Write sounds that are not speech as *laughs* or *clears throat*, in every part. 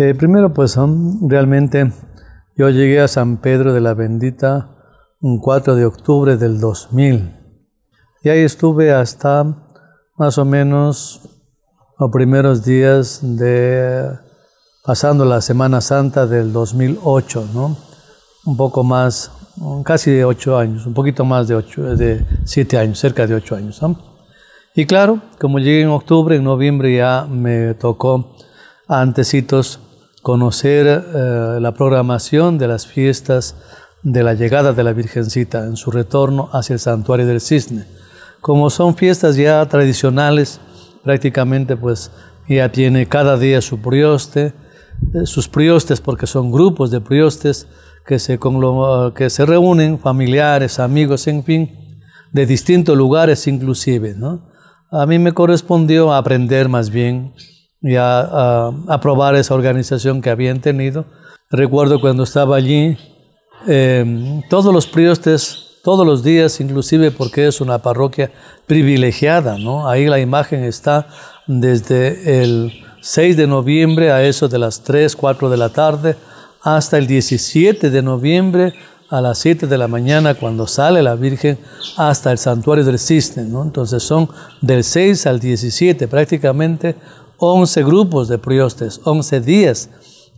Eh, primero, pues realmente yo llegué a San Pedro de la Bendita un 4 de octubre del 2000. Y ahí estuve hasta más o menos los primeros días de pasando la Semana Santa del 2008, ¿no? Un poco más, casi de ocho años, un poquito más de ocho, de siete años, cerca de ocho años. ¿no? Y claro, como llegué en octubre, en noviembre ya me tocó antecitos conocer eh, la programación de las fiestas de la llegada de la Virgencita en su retorno hacia el santuario del cisne. Como son fiestas ya tradicionales, prácticamente pues ya tiene cada día su prioste, eh, sus priostes porque son grupos de priostes que se, que se reúnen, familiares, amigos, en fin, de distintos lugares inclusive. A mí me correspondió aprender más bien y a, aprobar esa organización que habían tenido. Recuerdo cuando estaba allí, em, todos los priostes, todos los días, inclusive porque es una parroquia privilegiada, ¿no? Ahí la imagen está desde el 6 de noviembre a eso de las 3, 4 de la tarde, hasta el 17 de noviembre a las 7 de la mañana cuando sale la Virgen hasta el santuario del Cisne. ¿no? Entonces son del 6 al 17 prácticamente 11 grupos de priostes, 11 días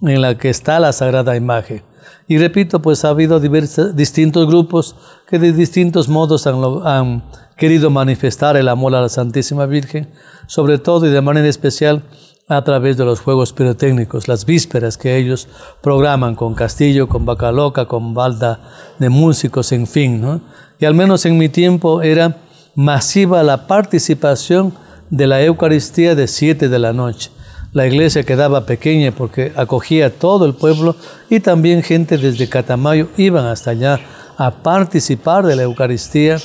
en la que está la sagrada imagen. Y repito, pues ha habido diversos, distintos grupos que de distintos modos han, querido manifestar el amor a la Santísima Virgen, sobre todo y de manera especial a través de los juegos pirotécnicos, las vísperas que ellos programan con castillo, con bacaloca, con balda de músicos, en fin. Y al menos en mi tiempo era masiva la participación de la Eucaristía de 7 de la noche. La iglesia quedaba pequeña porque acogía a todo el pueblo y también gente desde Catamayo iban hasta allá a participar de la Eucaristía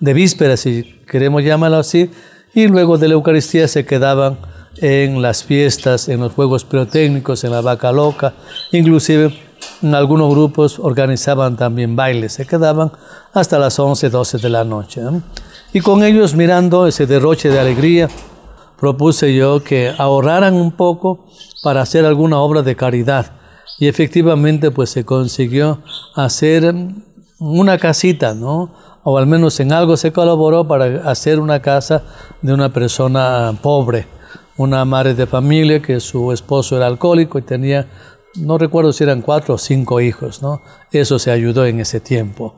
de víspera, si queremos llamarlo así, y luego de la Eucaristía se quedaban en las fiestas, en los juegos pirotécnicos, en la vaca loca, inclusive en algunos grupos organizaban también bailes, se quedaban hasta las 11, 12 de la noche. Y con ellos mirando ese derroche de alegría, propuse yo que ahorraran un poco para hacer alguna obra de caridad. Y efectivamente pues se consiguió hacer mm, una casita, ¿no? O al menos en algo se colaboró para hacer una casa de una persona pobre, una madre de familia que su esposo era alcohólico y tenía no recuerdo si eran cuatro o cinco hijos, ¿no? Eso se ayudó en ese tiempo.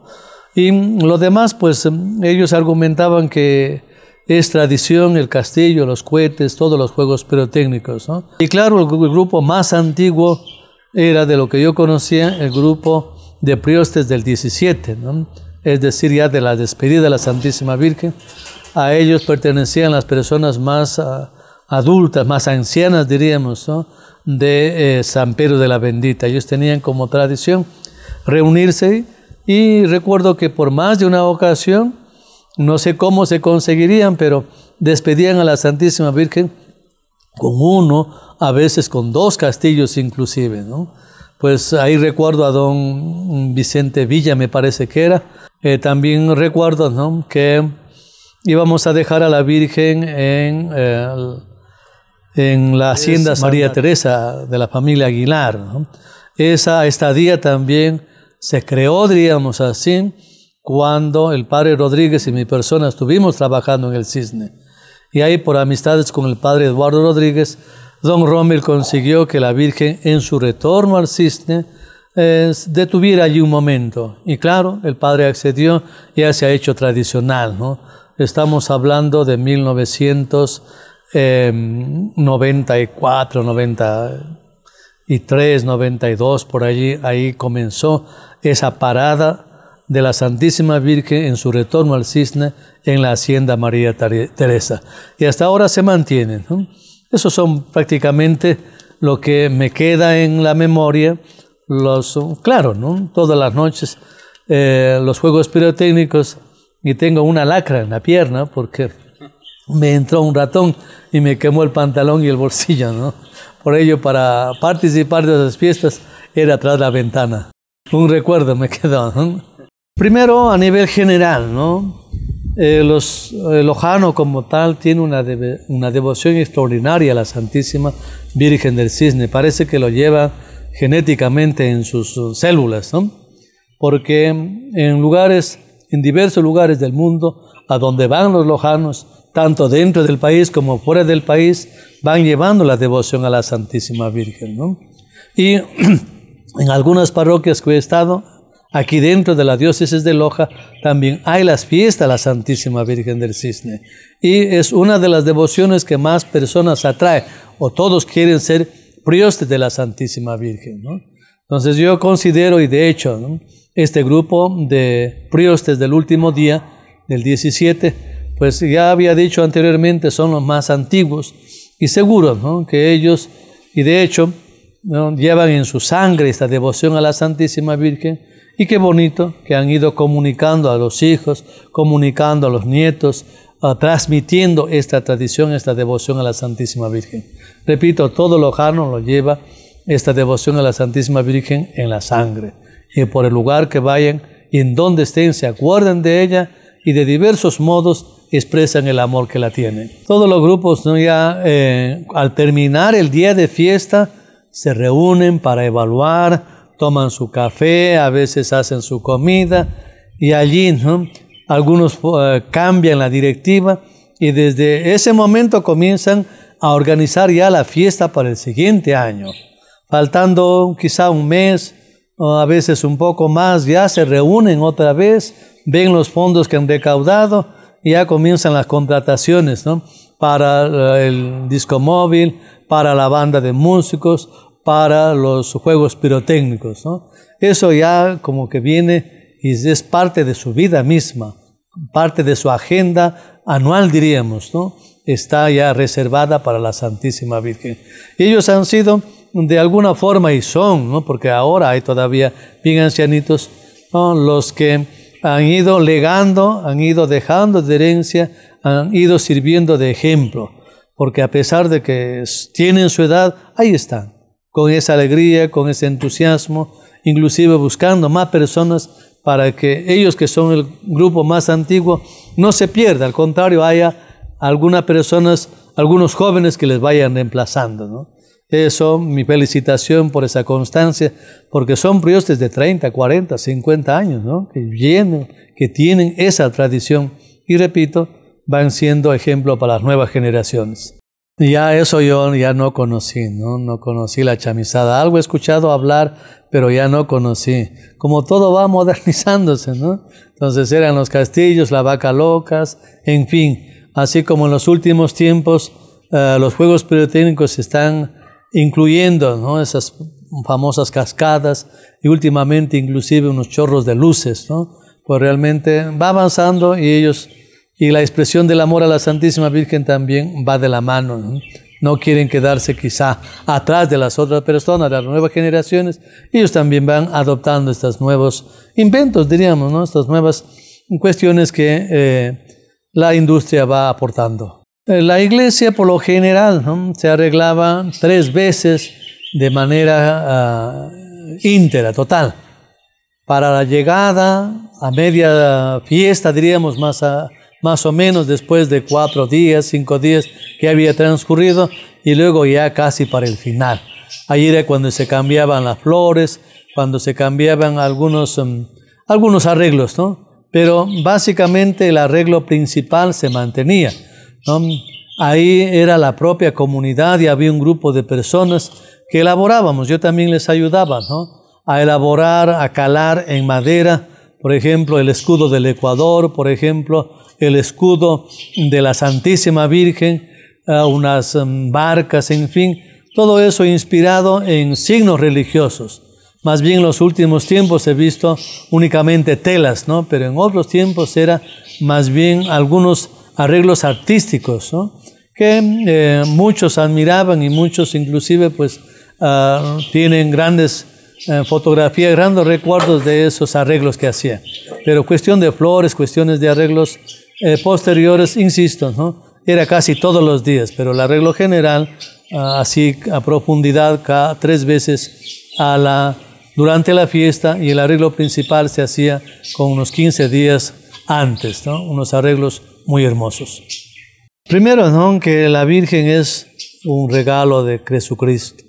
Y lo demás, pues em, ellos argumentaban que es tradición el castillo, los cohetes, todos los juegos pirotécnicos. ¿no? Y claro, el, grupo más antiguo era de lo que yo conocía, el grupo de priostes del 17, ¿no? es decir, ya de la despedida de la Santísima Virgen. A ellos pertenecían las personas más ah, adultas, más ancianas, diríamos, ¿no? de eh, San Pedro de la Bendita. Ellos tenían como tradición reunirse y recuerdo que por más de una ocasión, no sé cómo se conseguirían, pero despedían a la Santísima Virgen con uno, a veces con dos castillos inclusive, ¿no? Pues ahí recuerdo a don Vicente Villa, me parece que era. Eh, también recuerdo que íbamos a dejar a la Virgen en, eh, en la hacienda María Teresa de la familia Aguilar. Esa estadía también se creó, diríamos así, cuando el padre Rodríguez y mi persona estuvimos trabajando en el cisne. Y ahí por amistades con el padre Eduardo Rodríguez, don Rommel consiguió que la Virgen en su retorno al cisne eh, detuviera allí un momento. Y claro, el padre accedió, ya se ha hecho tradicional, ¿no? Estamos hablando de 1994, 90 y 392, por allí, ahí comenzó esa parada de la Santísima Virgen en su retorno al cisne en la Hacienda María Teresa. Y hasta ahora se mantiene, ¿no? Esos son prácticamente lo que me queda en la memoria. Los, claro, ¿no? todas las noches eh, los juegos pirotécnicos y tengo una lacra en la pierna porque me entró un ratón y me quemó el pantalón y el bolsillo, ¿no? Por ello, para participar de las fiestas era tras la ventana. Un recuerdo me *laughs* quedó. Primero, a nivel general, ¿no? Eh, los, el como tal tiene una, una devoción extraordinaria a la Santísima Virgen del Cisne. Parece que lo lleva genéticamente en sus células, ¿no? Porque en lugares, en diversos lugares del mundo, a donde van los lojanos, tanto dentro del país como fuera del país, van llevando la devoción a la Santísima Virgen. ¿no? Y *clears throat* en algunas parroquias que he estado, aquí dentro de la diócesis de Loja, también hay las fiestas a la Santísima Virgen del Cisne. Y es una de las devociones que más personas atrae, o todos quieren ser priostes de la Santísima Virgen. ¿no? Entonces yo considero, y de hecho, este grupo de priostes del último día, del 17, pues ya había dicho anteriormente, son los más antiguos y seguros, que ellos, y de hecho, llevan en su sangre esta devoción a la Santísima Virgen. Y qué bonito que han ido comunicando a los hijos, comunicando a los nietos, ah, transmitiendo esta tradición, esta devoción a la Santísima Virgen. Repito, todo lojano lo lleva esta devoción a la Santísima Virgen en la sangre. Y por el lugar que vayan y en donde estén, se acuerden de ella y de diversos modos expresan el amor que la tienen. Todos los grupos ya eh, al terminar el día de fiesta se reúnen para evaluar, toman su café, a veces hacen su comida y allí algunos eh, cambian la directiva y desde ese momento comienzan a organizar ya la fiesta para el siguiente año. Faltando quizá un mes, o a veces un poco más, ya se reúnen otra vez, ven los fondos que han recaudado, ya comienzan las contrataciones, ¿no? Para eh, el disco móvil, para la banda de músicos, para los juegos pirotécnicos, Eso ya como que viene y es parte de su vida misma, parte de su agenda anual, diríamos, ¿no? Está ya reservada para la Santísima Virgen. ellos han sido de alguna forma y son, ¿no? Porque ahora hay todavía bien ancianitos, Los que han ido legando, han ido dejando de herencia, han ido sirviendo de ejemplo, porque a pesar de que tienen su edad, ahí están, con esa alegría, con ese entusiasmo, inclusive buscando más personas para que ellos que son el grupo más antiguo no se pierda, al contrario, haya algunas personas, algunos jóvenes que les vayan reemplazando. ¿no? Eso, eh, mi felicitación por esa constancia, porque son priostes de 30, 40, 50 años, ¿no? Que vienen, que tienen esa tradición y repito, van siendo ejemplo para las nuevas generaciones. ya eso yo ya no conocí, ¿no? No conocí la chamizada. Algo he escuchado hablar, pero ya no conocí. Como todo va modernizándose, ¿no? Entonces eran los castillos, la vaca locas, en fin. Así como en los últimos tiempos eh, los juegos pirotécnicos están incluyendo esas famosas cascadas y últimamente inclusive unos chorros de luces, pues realmente va avanzando y ellos, y la expresión del amor a la Santísima Virgen también va de la mano. ¿no? quieren quedarse quizá atrás de las otras personas, de las nuevas generaciones, ellos también van adoptando estos nuevos inventos, diríamos, estas nuevas cuestiones que eh, la industria va aportando. La iglesia por lo general se arreglaba tres veces de manera ah, íntera, total. Para la llegada a media fiesta, diríamos más, más o menos después de cuatro días, cinco días que había transcurrido, y luego ya casi para el final. Ahí era cuando se cambiaban las flores, cuando se cambiaban algunos, mm, algunos arreglos, ¿no? Pero básicamente el arreglo principal se mantenía. Ahí era la propia comunidad y había un grupo de personas que elaborábamos. Yo también les ayudaba a elaborar, a calar en madera, por ejemplo, el escudo del Ecuador, por ejemplo, el escudo de la Santísima Virgen, eh, unas mm, barcas, en fin, todo eso inspirado en signos religiosos. Más bien en los últimos tiempos he visto únicamente telas, ¿no? Pero en otros tiempos era más bien algunos arreglos artísticos, ¿no? que eh, muchos admiraban y muchos inclusive pues ah, tienen grandes eh, fotografías, grandes recuerdos de esos arreglos que hacía. Pero cuestión de flores, cuestiones de arreglos eh, posteriores, insisto, ¿no? era casi todos los días, pero el arreglo general ah, así a profundidad cada tres veces durante la fiesta y el arreglo principal se hacía con unos 15 días antes, unos arreglos muy hermosos. Primero, ¿no? que la Virgen es un regalo de Jesucristo.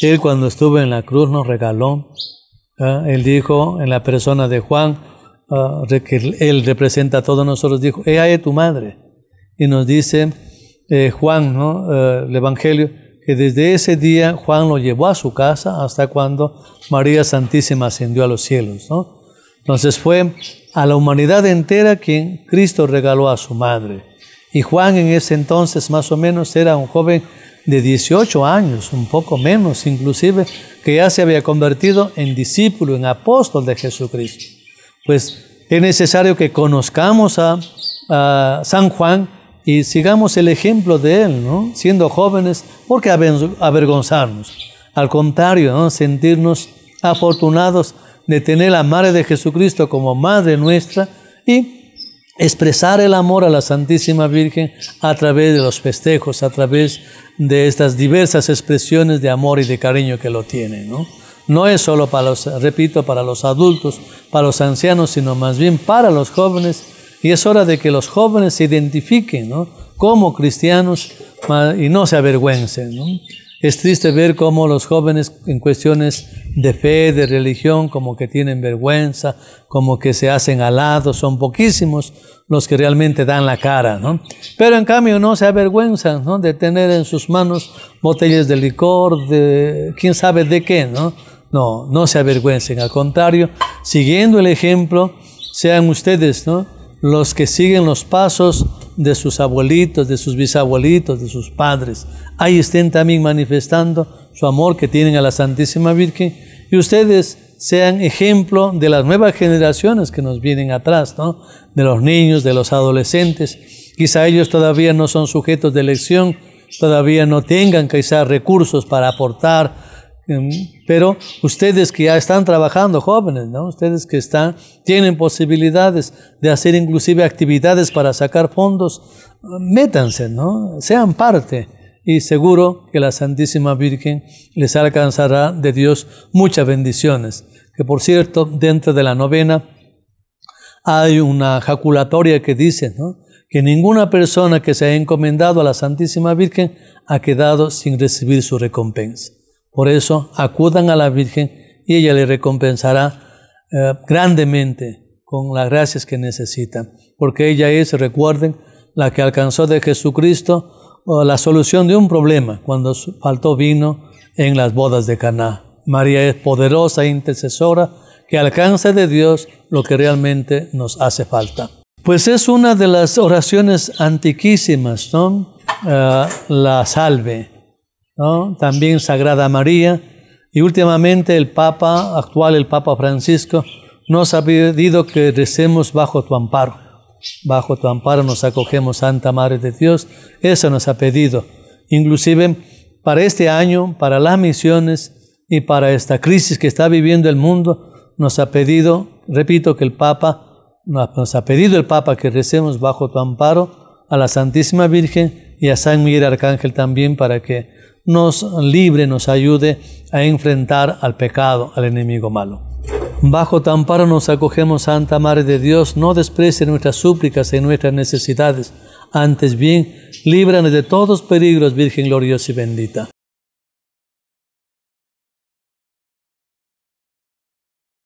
Él cuando estuvo en la cruz nos regaló. ¿ah? Él dijo en la persona de Juan, ah, que él representa a todos nosotros, dijo, tu madre. Y nos dice eh, Juan, ¿no? Eh, el Evangelio, que desde ese día Juan lo llevó a su casa hasta cuando María Santísima ascendió a los cielos. ¿no? Entonces fue a la humanidad entera quien Cristo regaló a su madre. Y Juan en ese entonces más o menos era un joven de 18 años, un poco menos inclusive, que ya se había convertido en discípulo, en apóstol de Jesucristo. Pues es necesario que conozcamos a, San Juan y sigamos el ejemplo de él, ¿no? siendo jóvenes, porque avergonzarnos. Al contrario, ¿no? sentirnos afortunados de tener la Madre de Jesucristo como Madre nuestra y expresar el amor a la Santísima Virgen a través de los festejos, a través de estas diversas expresiones de amor y de cariño que lo tiene ¿no? no es solo para los, repito, para los adultos, para los ancianos, sino más bien para los jóvenes. Y es hora de que los jóvenes se identifiquen ¿no? como cristianos y no se avergüencen. ¿no? Es triste ver cómo los jóvenes en cuestiones de fe, de religión, como que tienen vergüenza, como que se hacen alados, son poquísimos los que realmente dan la cara, ¿no? Pero en cambio no se avergüenzan, ¿no? De tener en sus manos botellas de licor, de quién sabe de qué, ¿no? No, no se avergüencen, al contrario, siguiendo el ejemplo, sean ustedes, ¿no? los que siguen los pasos de sus abuelitos, de sus bisabuelitos, de sus padres. Ahí estén también manifestando su amor que tienen a la Santísima Virgen y ustedes sean ejemplo de las nuevas generaciones que nos vienen atrás, De los niños, de los adolescentes. Quizá ellos todavía no son sujetos de elección, todavía no tengan quizá recursos para aportar Em, pero ustedes que ya están trabajando, jóvenes, Ustedes que están, tienen posibilidades de hacer inclusive actividades para sacar fondos, métanse, ¿no? Sean parte. Y seguro que la Santísima Virgen les alcanzará de Dios muchas bendiciones. Que por cierto, dentro de la novena hay una jaculatoria que dice, que ninguna persona que se ha encomendado a la Santísima Virgen ha quedado sin recibir su recompensa. Por eso acudan a la Virgen y ella les recompensará eh, grandemente con las gracias que necesitan, porque ella es, recuerden, la que alcanzó de Jesucristo la solución de un problema cuando faltó vino en las bodas de Caná. María es poderosa e intercesora que alcanza de Dios lo que realmente nos hace falta. Pues es una de las oraciones antiquísimas, son eh, la salve también Sagrada María, y últimamente el Papa actual, el Papa Francisco, nos ha pedido que recemos bajo tu amparo. Bajo tu amparo nos acogemos, Santa Madre de Dios. Eso nos ha pedido. Inclusive para este año, para las misiones y para esta crisis que está viviendo el mundo, nos ha pedido, repito, que el Papa, nos ha pedido el Papa que recemos bajo tu amparo a la Santísima Virgen y a San Miguel Arcángel también para que nos libre, nos ayude a enfrentar al pecado, al enemigo malo. Bajo tu amparo nos acogemos, Santa Madre de Dios, no desprecie nuestras súplicas y nuestras necesidades, antes bien, líbranos de todos peligros, Virgen gloriosa y bendita.